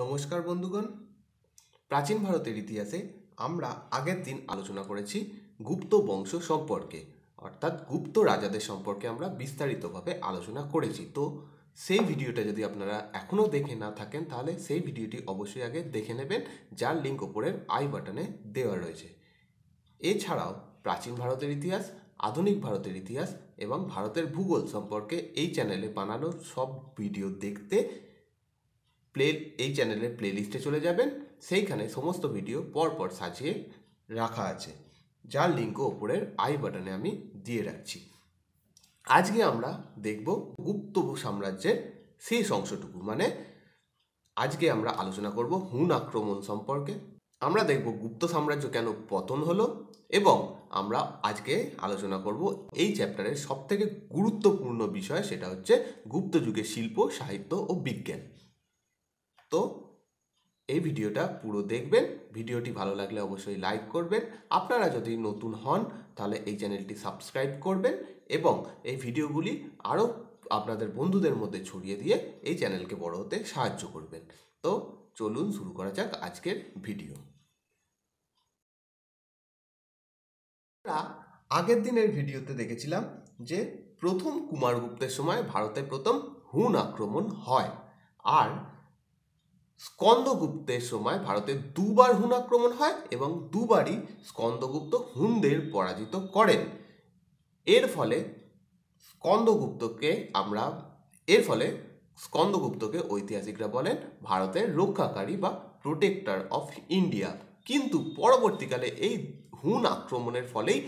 নমস্কার বন্ধুগণ প্রাচীন ভারতের ইতিহাসে আমরা আগের দিন আলোচনা করেছি গুপ্ত বংশ সম্পর্কে অর্থাৎ গুপ্ত রাজাদের সম্পর্কে আমরা বিস্তারিতভাবে আলোচনা করেছি তো সেই ভিডিওটা যদি আপনারা এখনও দেখে না থাকেন তাহলে সেই ভিডিওটি অবশ্যই আগে দেখে নেবেন যার লিঙ্ক ওপরের আই বাটনে দেওয়া রয়েছে এছাড়াও প্রাচীন ভারতের ইতিহাস আধুনিক ভারতের ইতিহাস এবং ভারতের ভূগোল সম্পর্কে এই চ্যানেলে বানানো সব ভিডিও দেখতে প্লে এই চ্যানেলের প্লেলিস্টে চলে যাবেন সেইখানে সমস্ত ভিডিও পরপর সাজিয়ে রাখা আছে যার লিঙ্কও ওপরের আই বাটনে আমি দিয়ে রাখছি আজকে আমরা দেখব গুপ্ত সাম্রাজ্যের শেষ অংশটুকু মানে আজকে আমরা আলোচনা করব হুন আক্রমণ সম্পর্কে আমরা দেখব গুপ্ত সাম্রাজ্য কেন পতন হলো এবং আমরা আজকে আলোচনা করব এই চ্যাপ্টারের সবথেকে গুরুত্বপূর্ণ বিষয় সেটা হচ্ছে গুপ্ত যুগের শিল্প সাহিত্য ও বিজ্ঞান তো এই ভিডিওটা পুরো দেখবেন ভিডিওটি ভালো লাগলে অবশ্যই লাইক করবেন আপনারা যদি নতুন হন তাহলে এই চ্যানেলটি সাবস্ক্রাইব করবেন এবং এই ভিডিওগুলি আরও আপনাদের বন্ধুদের মধ্যে ছড়িয়ে দিয়ে এই চ্যানেলকে বড় হতে সাহায্য করবেন তো চলুন শুরু করা যাক আজকের ভিডিও আগের দিনের ভিডিওতে দেখেছিলাম যে প্রথম কুমারগুপ্তের সময় ভারতে প্রথম হুন আক্রমণ হয় আর স্কন্দগুপ্তের সময় ভারতে দুবার হুন আক্রমণ হয় এবং দুবারই স্কন্দগুপ্ত হুনদের পরাজিত করেন এর ফলে স্কন্দগুপ্তকে আমরা এর ফলে স্কন্দগুপ্তকে ঐতিহাসিকরা বলেন ভারতের রক্ষাকারী বা প্রোটেক্টর অফ ইন্ডিয়া কিন্তু পরবর্তীকালে এই হুন আক্রমণের ফলেই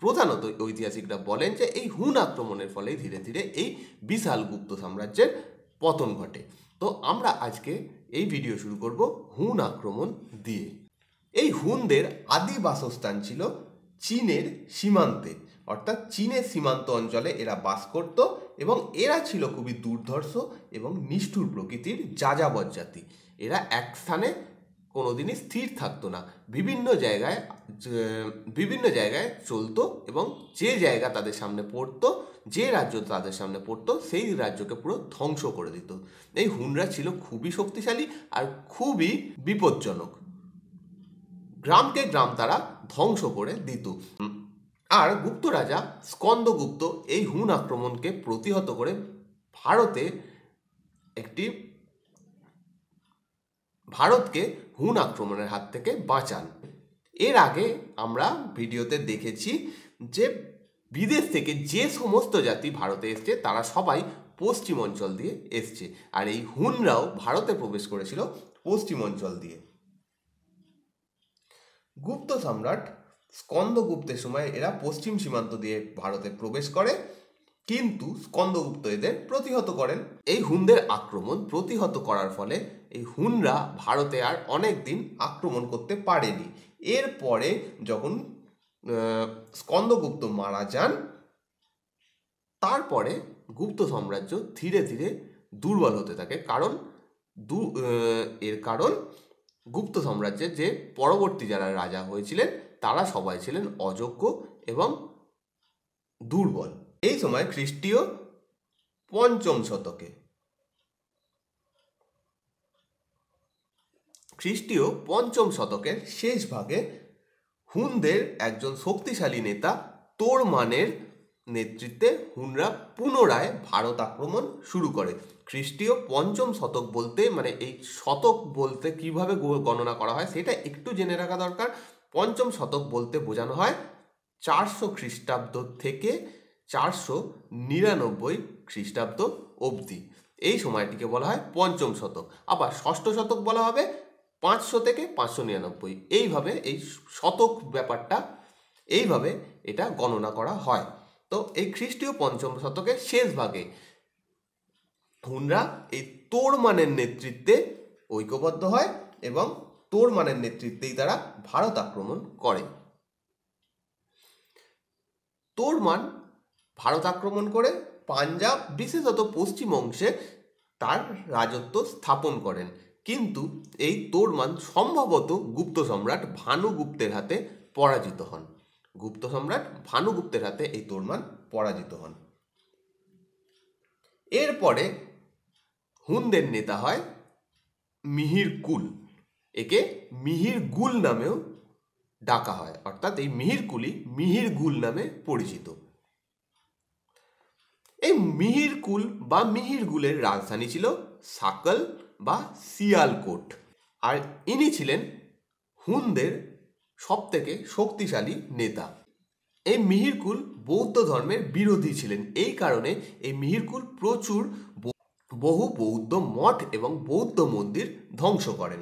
প্রধানত ঐতিহাসিকরা বলেন যে এই হুন আক্রমণের ফলেই ধীরে ধীরে এই বিশাল গুপ্ত সাম্রাজ্যের পতন ঘটে তো আমরা আজকে এই ভিডিও শুরু করব হুন আক্রমণ দিয়ে এই হুনদের আদি বাসস্থান ছিল চীনের সীমান্তে অর্থাৎ চীনের সীমান্ত অঞ্চলে এরা বাস করত এবং এরা ছিল খুবই দুর্ধর্ষ এবং নিষ্ঠুর প্রকৃতির যাযাবর জাতি এরা এক স্থানে কোনো দিনই স্থির থাকতো না বিভিন্ন জায়গায় বিভিন্ন জায়গায় চলতো এবং যে জায়গা তাদের সামনে পড়তো যে রাজ্য তাদের সামনে পড়তো সেই রাজ্যকে পুরো ধ্বংস করে দিত এই হুনরা ছিল খুবই শক্তিশালী আর খুবই বিপজ্জনক গ্রামকে গ্রাম তারা ধ্বংস করে দিত আর গুপ্ত রাজা স্কন্দগুপ্ত এই হুন আক্রমণকে প্রতিহত করে ভারতে একটি ভারতকে হুন আক্রমণের হাত থেকে বাঁচান এর আগে আমরা ভিডিওতে দেখেছি যে বিদেশ থেকে যে সমস্ত জাতি ভারতে এসছে তারা সবাই পশ্চিম অঞ্চল দিয়ে এসছে আর এই হুনরাও ভারতে প্রবেশ করেছিল পশ্চিম অঞ্চল দিয়ে গুপ্ত সম্রাট স্কন্দগুপ্তের সময় এরা পশ্চিম সীমান্ত দিয়ে ভারতে প্রবেশ করে কিন্তু স্কন্দগুপ্ত এদের প্রতিহত করেন এই হুনদের আক্রমণ প্রতিহত করার ফলে এই হুনরা ভারতে আর অনেক দিন আক্রমণ করতে পারেনি এরপরে যখন স্কন্দগুপ্ত মারা যান তারপরে গুপ্ত সাম্রাজ্য ধীরে ধীরে দুর্বল হতে থাকে কারণ দু এর কারণ গুপ্ত সাম্রাজ্যের যে পরবর্তী যারা রাজা হয়েছিলেন তারা সবাই ছিলেন অযোগ্য এবং দুর্বল এই সময় খ্রিস্টীয় পঞ্চম শতকে খ্রিস্টীয় পঞ্চম শতকের শেষ ভাগে হুনদের একজন শক্তিশালী নেতা তোরমানের নেতৃত্বে হুনরা পুনরায় ভারত আক্রমণ শুরু করে খ্রিস্টীয় পঞ্চম শতক বলতে মানে এই শতক বলতে কিভাবে গণনা করা হয় সেটা একটু জেনে রাখা দরকার পঞ্চম শতক বলতে বোঝানো হয় চারশো খ্রিস্টাব্দ থেকে চারশো নিরানব্বই খ্রিস্টাব্দ অবধি এই সময়টিকে বলা হয় পঞ্চম শতক আবার ষষ্ঠ শতক বলা হবে পাঁচশো থেকে পাঁচশো নিরানব্বই এইভাবে এই শতক ব্যাপারটা এইভাবে এটা গণনা করা হয় তো এই খ্রিস্টীয় পঞ্চম শতকের শেষ ভাগে হুনরা এই তোরমানের নেতৃত্বে ঐক্যবদ্ধ হয় এবং তোরমানের নেতৃত্বেই তারা ভারত আক্রমণ করে তোরমান ভারত আক্রমণ করে পাঞ্জাব বিশেষত পশ্চিম অংশে তার রাজত্ব স্থাপন করেন কিন্তু এই তোরমান সম্ভবত গুপ্ত সম্রাট ভানুগুপ্তের হাতে পরাজিত হন গুপ্ত সম্রাট ভানুগুপ্তের হাতে এই তোরমান পরাজিত হন এরপরে হুনদের নেতা হয় মিহির কুল একে মিহির গুল নামেও ডাকা হয় অর্থাৎ এই মিহির কুলি মিহির গুল নামে পরিচিত এই মিহিরকুল বা মিহিরগুলের রাজধানী ছিল সাকল বা সিয়ালকোট আর ইনি ছিলেন হুনদের সবথেকে শক্তিশালী নেতা এই মিহিরকুল বৌদ্ধ ধর্মের বিরোধী ছিলেন এই কারণে এই মিহিরকুল প্রচুর বহু বৌদ্ধ মঠ এবং বৌদ্ধ মন্দির ধ্বংস করেন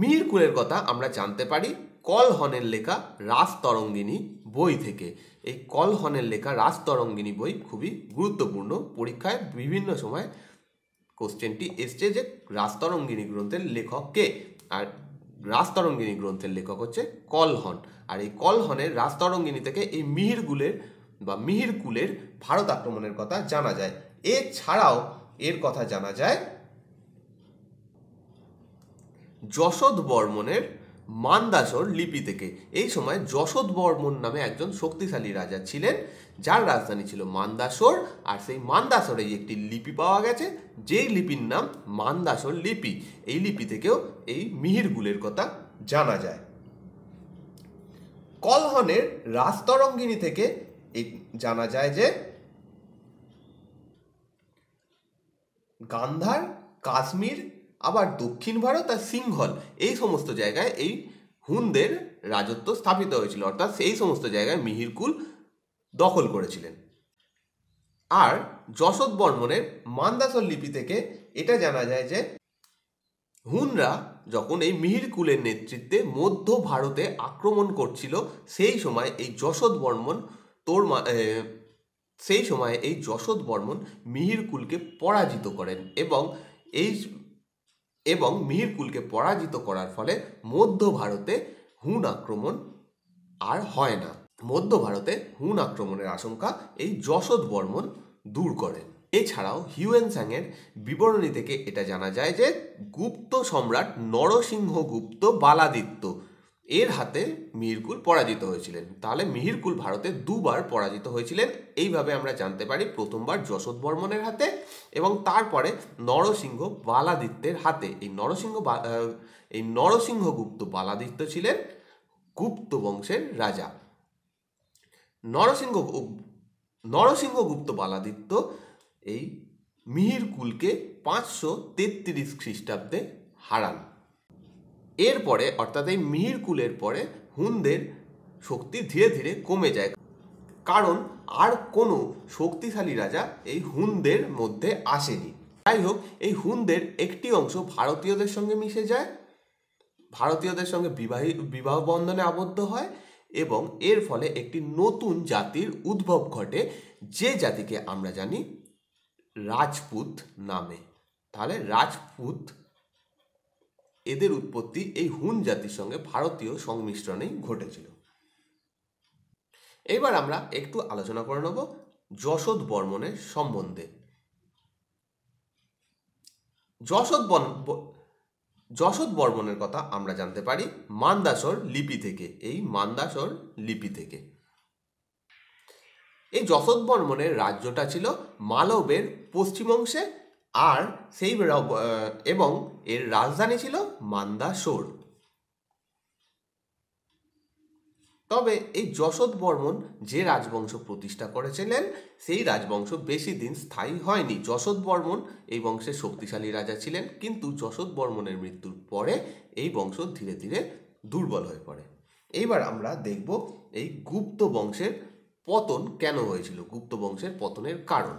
মিহিরকুলের কথা আমরা জানতে পারি কলহনের লেখা রাজতরঙ্গিনী বই থেকে এই কলহনের লেখা রাজতরঙ্গিনী বই খুবই গুরুত্বপূর্ণ পরীক্ষায় বিভিন্ন সময় কোশ্চেনটি এসছে যে রাজতরঙ্গিনী গ্রন্থের লেখক কে আর রাজতরঙ্গিনী গ্রন্থের লেখক হচ্ছে কলহন আর এই কলহনের রাজতরঙ্গিনী থেকে এই মিহিরগুলের বা মিহিরকুলের ভারত আক্রমণের কথা জানা যায় এছাড়াও এর কথা জানা যায় যশোদ বর্মনের মান্দাসর লিপি থেকে এই সময় যশোদ বর্মন নামে একজন শক্তিশালী রাজা ছিলেন যার রাজধানী ছিল মান্দাসর আর সেই মান্দাসরেই একটি লিপি পাওয়া গেছে যেই লিপির নাম মান্দাসর লিপি এই লিপি থেকেও এই মিহিরগুলের কথা জানা যায় কলহনের রাজতরঙ্গিনী থেকে জানা যায় যে গান্ধার কাশ্মীর আবার দক্ষিণ ভারত আর সিংহল এই সমস্ত জায়গায় এই হুনদের রাজত্ব স্থাপিত হয়েছিল অর্থাৎ সেই সমস্ত জায়গায় মিহিরকুল দখল করেছিলেন আর যশোদ বর্মনের মান্দাসর লিপি থেকে এটা জানা যায় যে হুনরা যখন এই মিহিরকুলের নেতৃত্বে মধ্য ভারতে আক্রমণ করছিল সেই সময় এই যশোদ বর্মন তোর সেই সময়ে এই যশোদ বর্মন মিহিরকুলকে পরাজিত করেন এবং এই এবং মিহিরকুলকে পরাজিত করার ফলে মধ্য ভারতে হুন আক্রমণ আর হয় না মধ্য ভারতে হুন আক্রমণের আশঙ্কা এই যশোদ বর্মন দূর করেন এছাড়াও হিউয়েনসাংয়ের বিবরণী থেকে এটা জানা যায় যে গুপ্ত সম্রাট নরসিংহগুপ্ত বালাদিত্য এর হাতে মিহিরকুল পরাজিত হয়েছিলেন তাহলে মিহিরকুল ভারতে দুবার পরাজিত হয়েছিলেন এইভাবে আমরা জানতে পারি প্রথমবার যশোদ বর্মনের হাতে এবং তারপরে নরসিংহ বালাদিত্যের হাতে এই নরসিংহ এই নরসিংহগুপ্ত বালাদিত্য ছিলেন গুপ্ত বংশের রাজা নরসিংহ নরসিংহগুপ্ত বালাদিত্য এই মিহিরকুলকে পাঁচশো তেত্রিশ খ্রিস্টাব্দে হারান এরপরে অর্থাৎ এই মিহিরকুলের পরে হুনদের শক্তি ধীরে ধীরে কমে যায় কারণ আর কোনো শক্তিশালী রাজা এই হুনদের মধ্যে আসেনি যাই হোক এই হুনদের একটি অংশ ভারতীয়দের সঙ্গে মিশে যায় ভারতীয়দের সঙ্গে বিবাহী বিবাহ বন্ধনে আবদ্ধ হয় এবং এর ফলে একটি নতুন জাতির উদ্ভব ঘটে যে জাতিকে আমরা জানি রাজপুত নামে তাহলে রাজপুত এদের উৎপত্তি এই হুন জাতির সঙ্গে ভারতীয় সংমিশ্রণেই ঘটেছিল এবার আমরা একটু আলোচনা করে নেব যশোদ বর্মনের সম্বন্ধে যশোদ যশোদ বর্মনের কথা আমরা জানতে পারি মান্দাসর লিপি থেকে এই মান্দাসর লিপি থেকে এই যশোদ বর্মনের রাজ্যটা ছিল মালবের পশ্চিম অংশে আর সেই এবং এর রাজধানী ছিল মান্দাসোর তবে এই যশোদ বর্মন যে রাজবংশ প্রতিষ্ঠা করেছিলেন সেই রাজবংশ বেশি দিন স্থায়ী হয়নি যশোদ বর্মন এই বংশের শক্তিশালী রাজা ছিলেন কিন্তু যশোদ বর্মনের মৃত্যুর পরে এই বংশ ধীরে ধীরে দুর্বল হয়ে পড়ে এইবার আমরা দেখব এই গুপ্ত বংশের পতন কেন হয়েছিল গুপ্ত বংশের পতনের কারণ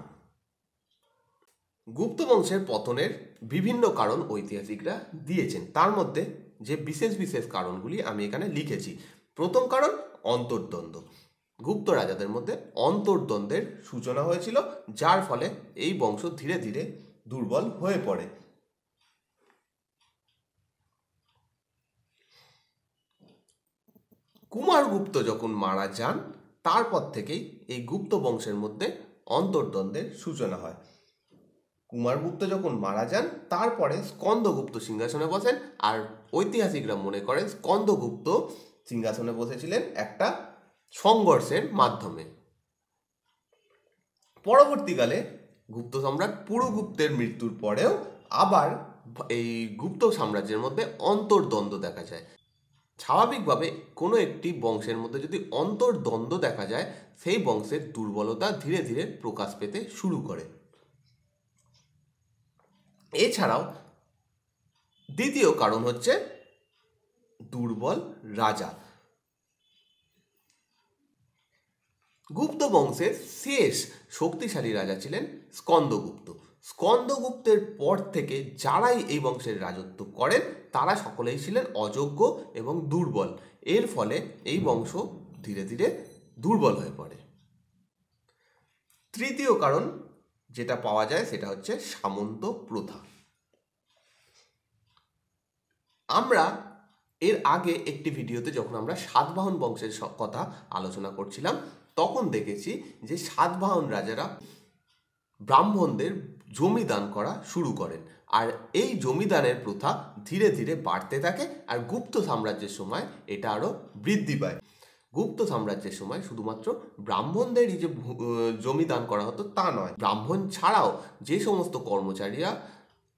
গুপ্ত বংশের পতনের বিভিন্ন কারণ ঐতিহাসিকরা দিয়েছেন তার মধ্যে যে বিশেষ বিশেষ কারণগুলি আমি এখানে লিখেছি প্রথম কারণ অন্তর্দ্বন্দ্ব গুপ্ত রাজাদের মধ্যে অন্তর্দ্বন্দ্বের সূচনা হয়েছিল যার ফলে এই বংশ ধীরে ধীরে দুর্বল হয়ে পড়ে কুমার গুপ্ত যখন মারা যান তারপর থেকেই এই গুপ্ত বংশের মধ্যে অন্তর্দ্বন্দ্বের সূচনা হয় কুমারগুপ্ত যখন মারা যান তারপরে স্কন্দগুপ্ত সিংহাসনে বসেন আর ঐতিহাসিকরা মনে করেন স্কন্দগুপ্ত সিংহাসনে বসেছিলেন একটা সংঘর্ষের মাধ্যমে পরবর্তীকালে গুপ্ত সম্রাট পুরুগুপ্তের মৃত্যুর পরেও আবার এই গুপ্ত সাম্রাজ্যের মধ্যে অন্তর্দ্বন্দ্ব দেখা যায় স্বাভাবিকভাবে কোনো একটি বংশের মধ্যে যদি অন্তর্দ্বন্দ্ব দেখা যায় সেই বংশের দুর্বলতা ধীরে ধীরে প্রকাশ পেতে শুরু করে এছাড়াও দ্বিতীয় কারণ হচ্ছে দুর্বল রাজা গুপ্ত বংশের শেষ শক্তিশালী রাজা ছিলেন স্কন্দগুপ্ত স্কন্দগুপ্তের পর থেকে যারাই এই বংশের রাজত্ব করেন তারা সকলেই ছিলেন অযোগ্য এবং দুর্বল এর ফলে এই বংশ ধীরে ধীরে দুর্বল হয়ে পড়ে তৃতীয় কারণ যেটা পাওয়া যায় সেটা হচ্ছে সামন্ত প্রথা আমরা এর আগে একটি ভিডিওতে যখন আমরা সাতবাহন বংশের কথা আলোচনা করছিলাম তখন দেখেছি যে সাতবাহন রাজারা ব্রাহ্মণদের জমি দান করা শুরু করেন আর এই জমিদানের প্রথা ধীরে ধীরে বাড়তে থাকে আর গুপ্ত সাম্রাজ্যের সময় এটা আরও বৃদ্ধি পায় গুপ্ত সাম্রাজ্যের সময় শুধুমাত্র ব্রাহ্মণদেরই যে জমি দান করা হতো তা নয় ব্রাহ্মণ ছাড়াও যে সমস্ত কর্মচারীরা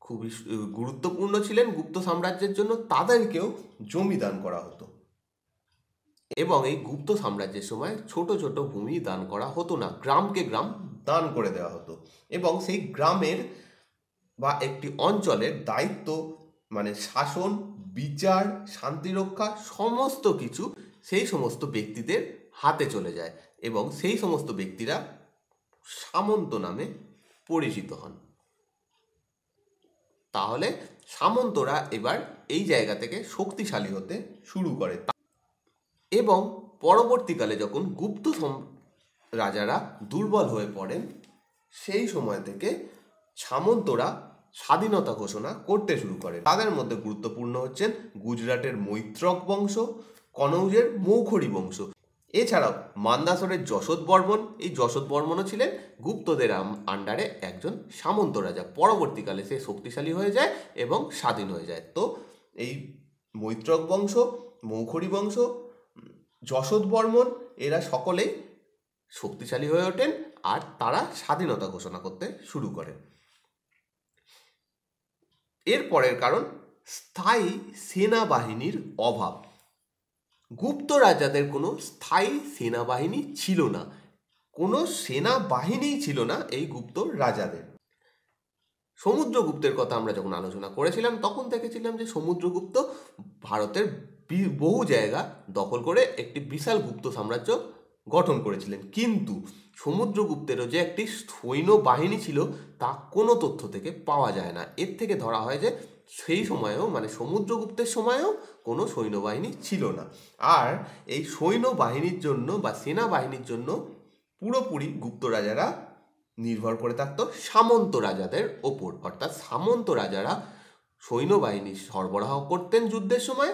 খুবই গুরুত্বপূর্ণ ছিলেন গুপ্ত সাম্রাজ্যের জন্য তাদেরকেও জমি দান করা হতো এবং এই গুপ্ত সাম্রাজ্যের সময় ছোট ছোট ভূমি দান করা হতো না গ্রামকে গ্রাম দান করে দেওয়া হতো এবং সেই গ্রামের বা একটি অঞ্চলের দায়িত্ব মানে শাসন বিচার শান্তিরক্ষা সমস্ত কিছু সেই সমস্ত ব্যক্তিদের হাতে চলে যায় এবং সেই সমস্ত ব্যক্তিরা সামন্ত নামে পরিচিত হন তাহলে সামন্তরা এবার এই জায়গা থেকে শক্তিশালী হতে শুরু করে এবং পরবর্তীকালে যখন গুপ্ত রাজারা দুর্বল হয়ে পড়েন সেই সময় থেকে সামন্তরা স্বাধীনতা ঘোষণা করতে শুরু করে তাদের মধ্যে গুরুত্বপূর্ণ হচ্ছেন গুজরাটের মৈত্রক বংশ কনৌজের মৌখরী বংশ এছাড়াও মান্দাসরের যশোদ বর্মন এই যশোদ বর্মনও ছিলেন গুপ্তদের আন্ডারে একজন সামন্ত রাজা পরবর্তীকালে সে শক্তিশালী হয়ে যায় এবং স্বাধীন হয়ে যায় তো এই মৈত্রক বংশ মৌখরী বংশ যশোদ বর্মন এরা সকলেই শক্তিশালী হয়ে ওঠেন আর তারা স্বাধীনতা ঘোষণা করতে শুরু করেন এর পরের কারণ স্থায়ী সেনাবাহিনীর অভাব গুপ্ত রাজাদের কোনো স্থায়ী সেনাবাহিনী ছিল না কোনো সেনাবাহিনীই ছিল না এই গুপ্ত রাজাদের সমুদ্রগুপ্তের কথা আমরা যখন আলোচনা করেছিলাম তখন দেখেছিলাম যে সমুদ্রগুপ্ত ভারতের বহু জায়গা দখল করে একটি বিশাল গুপ্ত সাম্রাজ্য গঠন করেছিলেন কিন্তু সমুদ্রগুপ্তেরও যে একটি সৈন্য বাহিনী ছিল তা কোনো তথ্য থেকে পাওয়া যায় না এর থেকে ধরা হয় যে সেই সময়েও মানে সমুদ্রগুপ্তের সময়েও কোনো সৈন্যবাহিনী ছিল না আর এই সৈন্যবাহিনীর জন্য বা সেনাবাহিনীর জন্য পুরোপুরি গুপ্ত রাজারা নির্ভর করে থাকত সামন্ত রাজাদের ওপর অর্থাৎ সামন্ত রাজারা সৈন্যবাহিনী সরবরাহ করতেন যুদ্ধের সময়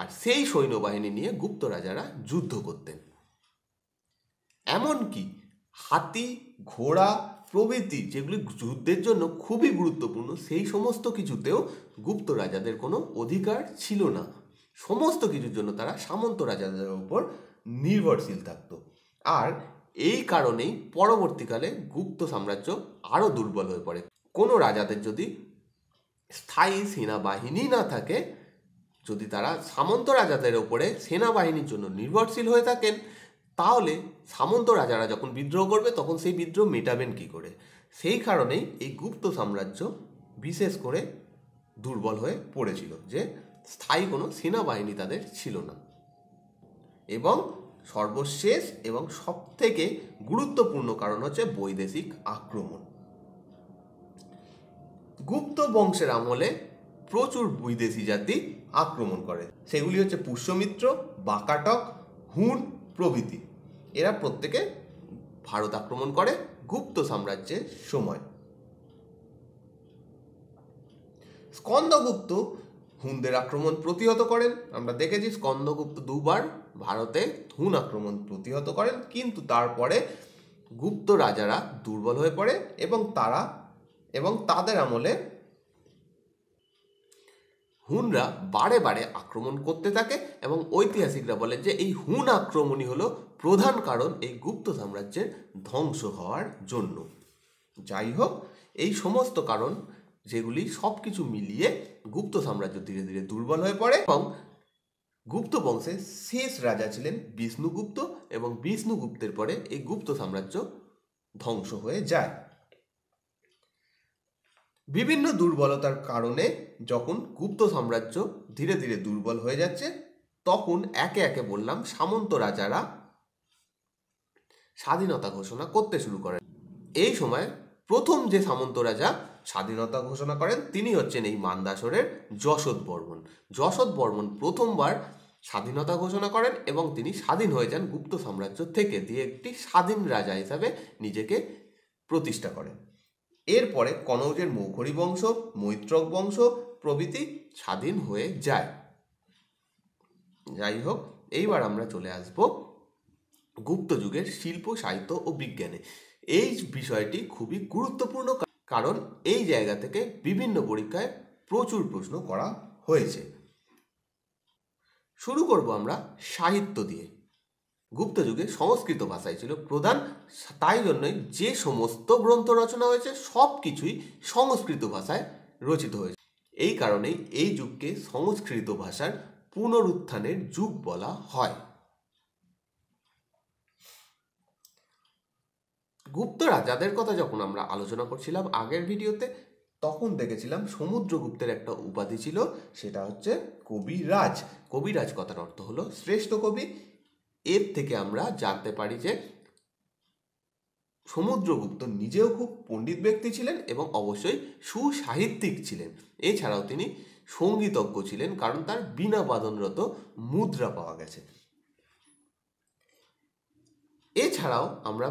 আর সেই সৈন্যবাহিনী নিয়ে গুপ্ত রাজারা যুদ্ধ করতেন এমনকি হাতি ঘোড়া প্রভৃতি যেগুলি যুদ্ধের জন্য খুবই গুরুত্বপূর্ণ সেই সমস্ত কিছুতেও গুপ্ত রাজাদের কোনো অধিকার ছিল না সমস্ত কিছুর জন্য তারা সামন্ত রাজাদের ওপর নির্ভরশীল থাকত আর এই কারণেই পরবর্তীকালে গুপ্ত সাম্রাজ্য আরও দুর্বল হয়ে পড়ে কোনো রাজাদের যদি স্থায়ী সেনাবাহিনী না থাকে যদি তারা সামন্ত রাজাদের ওপরে সেনাবাহিনীর জন্য নির্ভরশীল হয়ে থাকেন তাহলে সামন্ত রাজারা যখন বিদ্রোহ করবে তখন সেই বিদ্রোহ মেটাবেন কি করে সেই কারণেই এই গুপ্ত সাম্রাজ্য বিশেষ করে দুর্বল হয়ে পড়েছিল যে স্থায়ী কোনো সেনাবাহিনী তাদের ছিল না এবং সর্বশেষ এবং সবথেকে গুরুত্বপূর্ণ কারণ হচ্ছে বৈদেশিক আক্রমণ গুপ্ত বংশের আমলে প্রচুর বৈদেশি জাতি আক্রমণ করে সেগুলি হচ্ছে পুষ্যমিত্র বাকাটক হুন প্রভৃতি এরা প্রত্যেকে ভারত আক্রমণ করে গুপ্ত সাম্রাজ্যের সময় স্কন্দগুপ্ত হুনদের আক্রমণ প্রতিহত করেন আমরা দেখেছি স্কন্দগুপ্ত দুবার ভারতে হুন আক্রমণ প্রতিহত করেন কিন্তু তারপরে গুপ্ত রাজারা দুর্বল হয়ে পড়ে এবং তারা এবং তাদের আমলে হুনরা বারে বারে আক্রমণ করতে থাকে এবং ঐতিহাসিকরা বলেন যে এই হুন আক্রমণই হলো প্রধান কারণ এই গুপ্ত সাম্রাজ্যের ধ্বংস হওয়ার জন্য যাই হোক এই সমস্ত কারণ যেগুলি সব কিছু মিলিয়ে গুপ্ত সাম্রাজ্য ধীরে ধীরে দুর্বল হয়ে পড়ে এবং গুপ্ত বংশের শেষ রাজা ছিলেন বিষ্ণুগুপ্ত এবং বিষ্ণুগুপ্তের পরে এই গুপ্ত সাম্রাজ্য ধ্বংস হয়ে যায় বিভিন্ন দুর্বলতার কারণে যখন গুপ্ত সাম্রাজ্য ধীরে ধীরে দুর্বল হয়ে যাচ্ছে তখন একে একে বললাম সামন্ত রাজারা স্বাধীনতা ঘোষণা করতে শুরু করেন এই সময় প্রথম যে সামন্ত রাজা স্বাধীনতা ঘোষণা করেন তিনি হচ্ছেন এই মান্দাসরের যশোদ বর্মন যশোদ বর্মন প্রথমবার স্বাধীনতা ঘোষণা করেন এবং তিনি স্বাধীন হয়ে যান গুপ্ত সাম্রাজ্য থেকে দিয়ে একটি স্বাধীন রাজা হিসাবে নিজেকে প্রতিষ্ঠা করেন এরপরে কনৌজের মৌখরী বংশ মৈত্রক বংশ প্রভৃতি স্বাধীন হয়ে যায় যাই হোক এইবার আমরা চলে আসব গুপ্ত যুগের শিল্প সাহিত্য ও বিজ্ঞানে এই বিষয়টি খুবই গুরুত্বপূর্ণ কারণ এই জায়গা থেকে বিভিন্ন পরীক্ষায় প্রচুর প্রশ্ন করা হয়েছে শুরু করব আমরা সাহিত্য দিয়ে গুপ্ত যুগে সংস্কৃত ভাষাই ছিল প্রধান তাই জন্যই যে সমস্ত গ্রন্থ রচনা হয়েছে সব কিছুই সংস্কৃত ভাষায় রচিত হয়েছে এই কারণেই এই যুগকে সংস্কৃত ভাষার পুনরুত্থানের যুগ বলা হয় গুপ্ত রাজাদের কথা যখন আমরা আলোচনা করছিলাম আগের ভিডিওতে তখন দেখেছিলাম সমুদ্রগুপ্তের একটা উপাধি ছিল সেটা হচ্ছে কবিরাজ কবিরাজ কথার অর্থ হলো শ্রেষ্ঠ কবি এর থেকে আমরা জানতে পারি যে সমুদ্রগুপ্ত নিজেও খুব পণ্ডিত ব্যক্তি ছিলেন এবং অবশ্যই সুসাহিত্যিক ছিলেন এছাড়াও তিনি সঙ্গীতজ্ঞ ছিলেন কারণ তার বিনা বাদনরত মুদ্রা পাওয়া গেছে এছাড়াও আমরা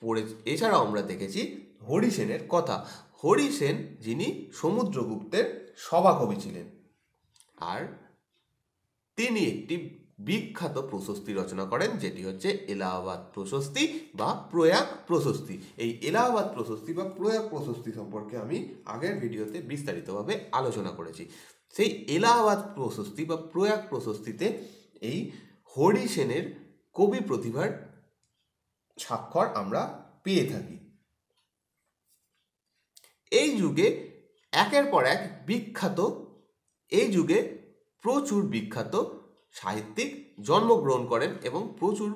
পড়ে এছাড়াও আমরা দেখেছি হরিসেনের কথা হরিসেন যিনি সমুদ্রগুপ্তের সভাকবি ছিলেন আর তিনি একটি বিখ্যাত প্রশস্তি রচনা করেন যেটি হচ্ছে এলাহাবাদ প্রশস্তি বা প্রয়াগ প্রশস্তি এই এলাহাবাদ প্রশস্তি বা প্রয়াগ প্রশস্তি সম্পর্কে আমি আগের ভিডিওতে বিস্তারিতভাবে আলোচনা করেছি সেই এলাহাবাদ প্রশস্তি বা প্রয়াগ প্রশস্তিতে এই হরি সেনের কবি প্রতিভার স্বাক্ষর আমরা পেয়ে থাকি এই যুগে একের পর এক বিখ্যাত এই যুগে প্রচুর বিখ্যাত সাহিত্যিক জন্মগ্রহণ করেন এবং প্রচুর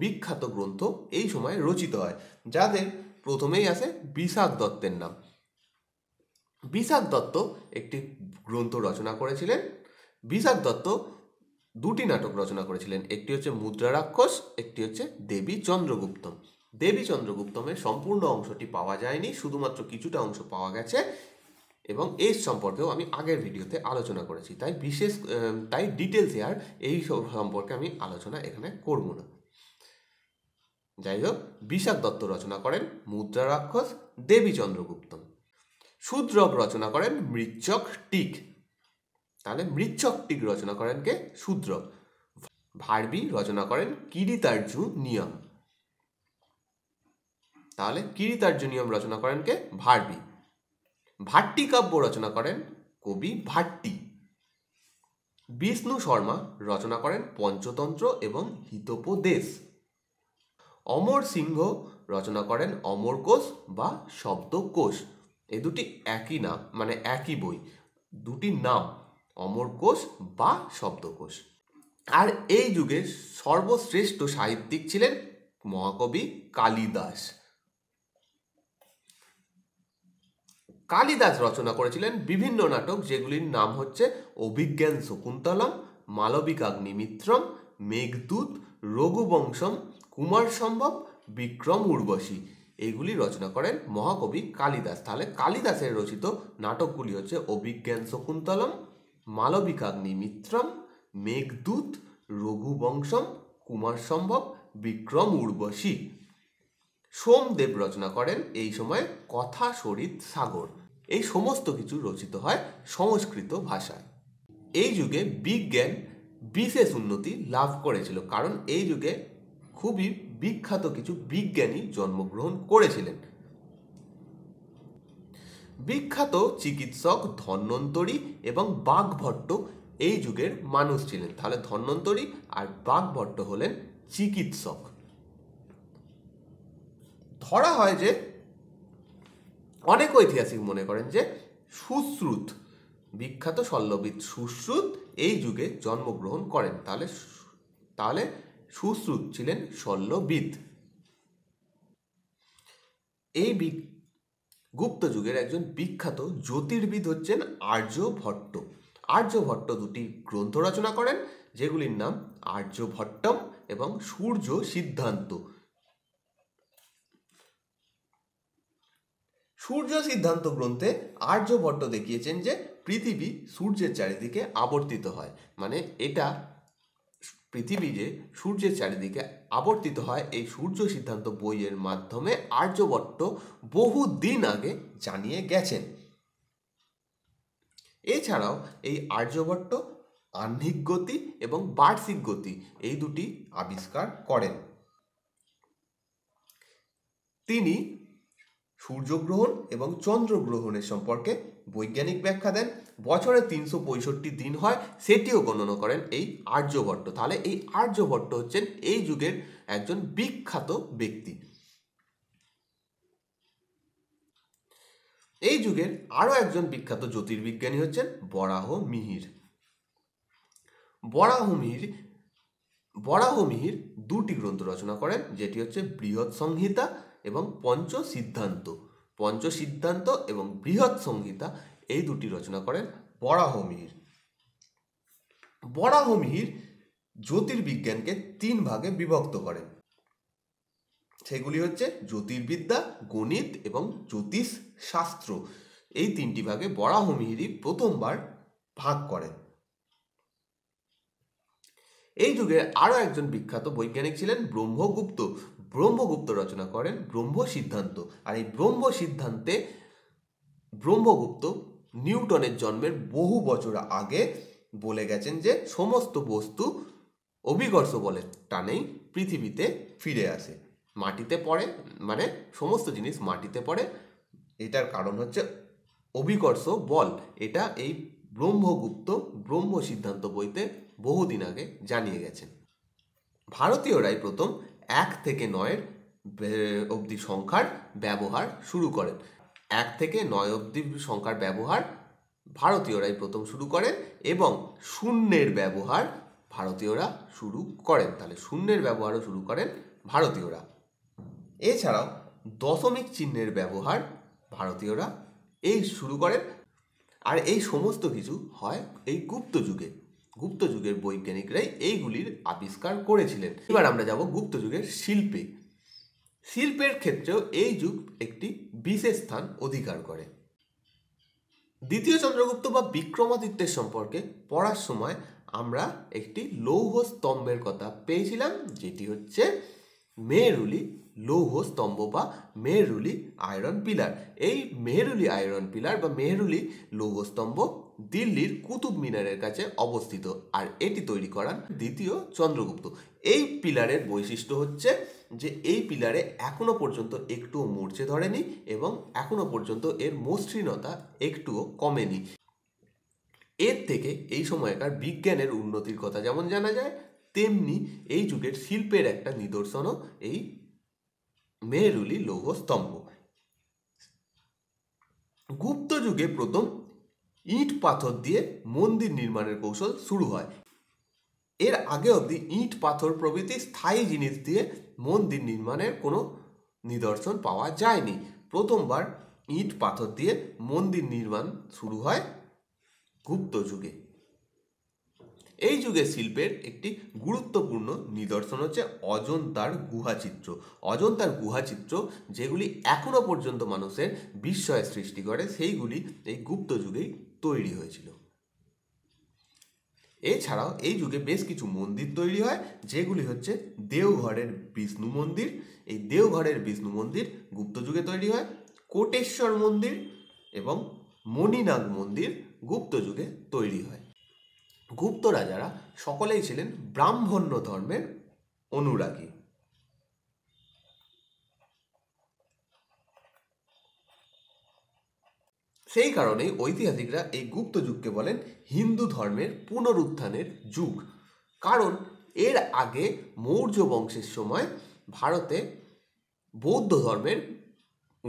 বিখ্যাত গ্রন্থ এই সময় রচিত হয় যাদের প্রথমেই আছে বিশাখ দত্তের নাম বিশাখ দত্ত একটি গ্রন্থ রচনা করেছিলেন বিশাখ দত্ত দুটি নাটক রচনা করেছিলেন একটি হচ্ছে মুদ্রা রাক্ষস একটি হচ্ছে দেবী চন্দ্রগুপ্ত দেবী চন্দ্রগুপ্তমের সম্পূর্ণ অংশটি পাওয়া যায়নি শুধুমাত্র কিছুটা অংশ পাওয়া গেছে এবং এর সম্পর্কেও আমি আগের ভিডিওতে আলোচনা করেছি তাই বিশেষ তাই ডিটেলস আর এই সব সম্পর্কে আমি আলোচনা এখানে করব না যাই হোক বিশাখ দত্ত রচনা করেন মুদ্রা রাক্ষস দেবী চন্দ্রগুপ্ত শূদ্রক রচনা করেন মৃচ্ছক টিক তাহলে মৃচ্ছক টিক রচনা করেন কে শূদ্রক ভার্বি রচনা করেন কিরিতার্জু নিয়ম তাহলে কিরিতার্জু নিয়ম রচনা করেন কে ভার্বি ভাট্টি কাব্য রচনা করেন কবি ভাট্টি বিষ্ণু শর্মা রচনা করেন পঞ্চতন্ত্র এবং হিতোপদেশ অমর সিংহ রচনা করেন অমরকোষ বা শব্দকোষ এ দুটি একই নাম মানে একই বই দুটি নাম অমরকোষ বা শব্দকোষ আর এই যুগের সর্বশ্রেষ্ঠ সাহিত্যিক ছিলেন মহাকবি কালিদাস কালিদাস রচনা করেছিলেন বিভিন্ন নাটক যেগুলির নাম হচ্ছে অভিজ্ঞান শকুন্তলম অগ্নিমিত্রম মেঘদূত রঘুবংশম কুমার সম্ভব বিক্রম উর্বশী এগুলি রচনা করেন মহাকবি কালিদাস তাহলে কালিদাসের রচিত নাটকগুলি হচ্ছে অভিজ্ঞান শকুন্তলম অগ্নিমিত্রম মেঘদূত রঘুবংশম কুমার সম্ভব বিক্রম উর্বশী সোমদেব রচনা করেন এই সময় কথা শরিত সাগর এই সমস্ত কিছু রচিত হয় সংস্কৃত ভাষায় এই যুগে বিজ্ঞান বিশেষ উন্নতি লাভ করেছিল কারণ এই যুগে খুবই বিখ্যাত কিছু বিজ্ঞানী জন্মগ্রহণ করেছিলেন বিখ্যাত চিকিৎসক ধন্বন্তরী এবং বাঘভট্ট এই যুগের মানুষ ছিলেন তাহলে ধন্বন্তরী আর বাঘভট্ট হলেন চিকিৎসক ধরা হয় যে অনেক ঐতিহাসিক মনে করেন যে সুশ্রুত বিখ্যাত শল্যবিদ সুশ্রুত এই যুগে জন্মগ্রহণ করেন তাহলে তাহলে সুশ্রুত ছিলেন শল্যবিদ এই গুপ্ত যুগের একজন বিখ্যাত জ্যোতির্বিদ হচ্ছেন আর্যভট্ট আর্যভট্ট দুটি গ্রন্থ রচনা করেন যেগুলির নাম আর্যভট্টম এবং সূর্য সিদ্ধান্ত সূর্য সিদ্ধান্ত গ্রন্থে আর্যভট্ট দেখিয়েছেন যে পৃথিবী সূর্যের চারিদিকে আবর্তিত হয় মানে এটা পৃথিবী যে সূর্যের চারিদিকে আবর্তিত হয় এই সূর্য সিদ্ধান্ত বইয়ের মাধ্যমে আর্যভট্ট বহু দিন আগে জানিয়ে গেছেন এছাড়াও এই আর্যভট্ট আহ্নিক গতি এবং বার্ষিক গতি এই দুটি আবিষ্কার করেন তিনি সূর্যগ্রহণ এবং চন্দ্রগ্রহণের সম্পর্কে বৈজ্ঞানিক ব্যাখ্যা দেন বছরে তিনশো দিন হয় সেটিও গণনা করেন এই আর্যভট্ট তাহলে এই আর্যভট্ট হচ্ছেন এই যুগের একজন বিখ্যাত ব্যক্তি এই যুগের আরও একজন বিখ্যাত জ্যোতির্বিজ্ঞানী হচ্ছেন বরাহ মিহির বরাহ মিহির বরাহ মিহির দুটি গ্রন্থ রচনা করেন যেটি হচ্ছে বৃহৎ সংহিতা এবং পঞ্চ সিদ্ধান্ত পঞ্চ সিদ্ধান্ত এবং বৃহৎ সংহিতা এই দুটি রচনা করেন বরাহমিহির বরাহমিহির জ্যোতির্বিজ্ঞানকে তিন ভাগে বিভক্ত করেন সেগুলি হচ্ছে জ্যোতির্বিদ্যা গণিত এবং জ্যোতিষ শাস্ত্র এই তিনটি ভাগে বরাহমিহিরই প্রথমবার ভাগ করেন এই যুগে আরও একজন বিখ্যাত বৈজ্ঞানিক ছিলেন ব্রহ্মগুপ্ত ব্রহ্মগুপ্ত রচনা করেন ব্রহ্ম সিদ্ধান্ত আর এই ব্রহ্ম সিদ্ধান্তে ব্রহ্মগুপ্ত নিউটনের জন্মের বহু বছর আগে বলে গেছেন যে সমস্ত বস্তু অভিকর্ষ বলে টানেই পৃথিবীতে ফিরে আসে মাটিতে পড়ে মানে সমস্ত জিনিস মাটিতে পড়ে এটার কারণ হচ্ছে অভিকর্ষ বল এটা এই ব্রহ্মগুপ্ত ব্রহ্ম সিদ্ধান্ত বইতে বহুদিন আগে জানিয়ে গেছেন ভারতীয়রাই প্রথম এক থেকে নয়ের অবধি সংখ্যার ব্যবহার শুরু করেন এক থেকে নয় অবধি সংখ্যার ব্যবহার ভারতীয়রাই প্রথম শুরু করেন এবং শূন্যের ব্যবহার ভারতীয়রা শুরু করেন তাহলে শূন্যের ব্যবহারও শুরু করেন ভারতীয়রা এছাড়াও দশমিক চিহ্নের ব্যবহার ভারতীয়রা এই শুরু করেন আর এই সমস্ত কিছু হয় এই গুপ্ত যুগে গুপ্ত যুগের বৈজ্ঞানিকরাই এইগুলির আবিষ্কার করেছিলেন এবার আমরা যাব গুপ্ত যুগের শিল্পে শিল্পের ক্ষেত্রেও এই যুগ একটি বিশেষ স্থান অধিকার করে দ্বিতীয় চন্দ্রগুপ্ত বা বিক্রমাদিত্যের সম্পর্কে পড়ার সময় আমরা একটি লৌহ স্তম্ভের কথা পেয়েছিলাম যেটি হচ্ছে মেহরুলি লৌহ স্তম্ভ বা মেহরুলি আয়রন পিলার এই মেহরুলি আয়রন পিলার বা মেহরুলি লৌহ স্তম্ভ দিল্লির কুতুব মিনারের কাছে অবস্থিত আর এটি তৈরি করান দ্বিতীয় চন্দ্রগুপ্ত এই পিলারের বৈশিষ্ট্য হচ্ছে যে এই পিলারে এখনও পর্যন্ত একটুও মূর্ছে ধরেনি এবং এখনও পর্যন্ত এর মসৃণতা একটুও কমেনি এর থেকে এই সময়কার বিজ্ঞানের উন্নতির কথা যেমন জানা যায় তেমনি এই যুগের শিল্পের একটা নিদর্শনও এই মেহরুলি লৌহ স্তম্ভ গুপ্ত যুগে প্রথম ইট পাথর দিয়ে মন্দির নির্মাণের কৌশল শুরু হয় এর আগে অবধি ইট পাথর প্রভৃতি স্থায়ী জিনিস দিয়ে মন্দির নির্মাণের কোনো নিদর্শন পাওয়া যায়নি প্রথমবার ইট পাথর দিয়ে মন্দির নির্মাণ শুরু হয় গুপ্ত যুগে এই যুগে শিল্পের একটি গুরুত্বপূর্ণ নিদর্শন হচ্ছে অজন্তার গুহাচিত্র অজন্তার গুহাচিত্র যেগুলি এখনও পর্যন্ত মানুষের বিস্ময়ের সৃষ্টি করে সেইগুলি এই গুপ্ত যুগেই তৈরি হয়েছিল এছাড়াও এই যুগে বেশ কিছু মন্দির তৈরি হয় যেগুলি হচ্ছে দেওঘরের বিষ্ণু মন্দির এই দেওঘরের বিষ্ণু মন্দির গুপ্ত যুগে তৈরি হয় কোটেশ্বর মন্দির এবং মণিনাগ মন্দির গুপ্ত যুগে তৈরি হয় গুপ্ত রাজারা সকলেই ছিলেন ব্রাহ্মণ্য ধর্মের অনুরাগী সেই কারণেই ঐতিহাসিকরা এই গুপ্ত যুগকে বলেন হিন্দু ধর্মের পুনরুত্থানের যুগ কারণ এর আগে মৌর্য বংশের সময় ভারতে বৌদ্ধ ধর্মের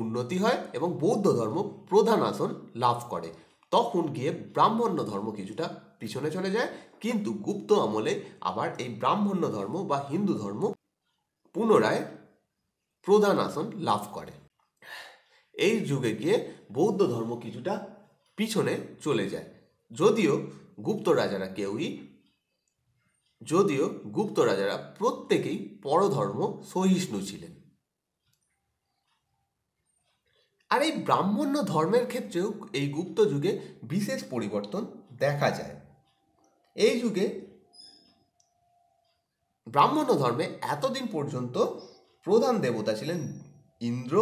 উন্নতি হয় এবং বৌদ্ধ ধর্ম প্রধান আসন লাভ করে তখন গিয়ে ব্রাহ্মণ্য ধর্ম কিছুটা পিছনে চলে যায় কিন্তু গুপ্ত আমলে আবার এই ব্রাহ্মণ্য ধর্ম বা হিন্দু ধর্ম পুনরায় প্রধান আসন লাভ করে এই যুগে গিয়ে বৌদ্ধ ধর্ম কিছুটা পিছনে চলে যায় যদিও গুপ্ত রাজারা কেউই যদিও গুপ্ত রাজারা প্রত্যেকেই পরধর্ম সহিষ্ণু ছিলেন আর এই ব্রাহ্মণ্য ধর্মের ক্ষেত্রেও এই গুপ্ত যুগে বিশেষ পরিবর্তন দেখা যায় এই যুগে ব্রাহ্মণ্য ধর্মে এতদিন পর্যন্ত প্রধান দেবতা ছিলেন ইন্দ্র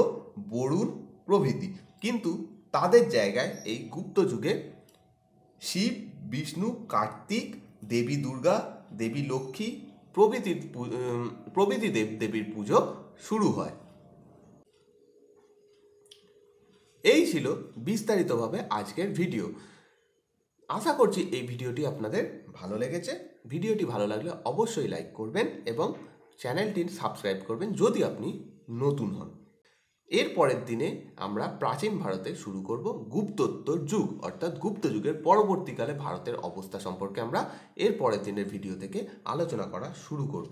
বরুণ প্রভৃতি কিন্তু তাদের জায়গায় এই গুপ্ত যুগে শিব বিষ্ণু কার্তিক দেবী দুর্গা দেবী লক্ষ্মী প্রভৃতি প্রভৃতি দেব দেবীর পুজো শুরু হয় এই ছিল বিস্তারিতভাবে আজকের ভিডিও আশা করছি এই ভিডিওটি আপনাদের ভালো লেগেছে ভিডিওটি ভালো লাগলে অবশ্যই লাইক করবেন এবং চ্যানেলটি সাবস্ক্রাইব করবেন যদি আপনি নতুন হন এর পরের দিনে আমরা প্রাচীন ভারতে শুরু করব গুপ্তোত্তর যুগ অর্থাৎ গুপ্ত যুগের পরবর্তীকালে ভারতের অবস্থা সম্পর্কে আমরা এর পরের দিনের ভিডিও থেকে আলোচনা করা শুরু করব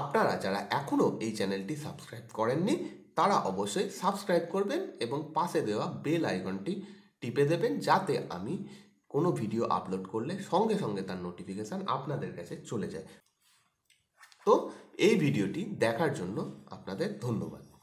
আপনারা যারা এখনও এই চ্যানেলটি সাবস্ক্রাইব করেননি তারা অবশ্যই সাবস্ক্রাইব করবেন এবং পাশে দেওয়া বেল আইকনটি টিপে দেবেন যাতে আমি কোনো ভিডিও আপলোড করলে সঙ্গে সঙ্গে তার নোটিফিকেশান আপনাদের কাছে চলে যায় তো এই ভিডিওটি দেখার জন্য আপনাদের ধন্যবাদ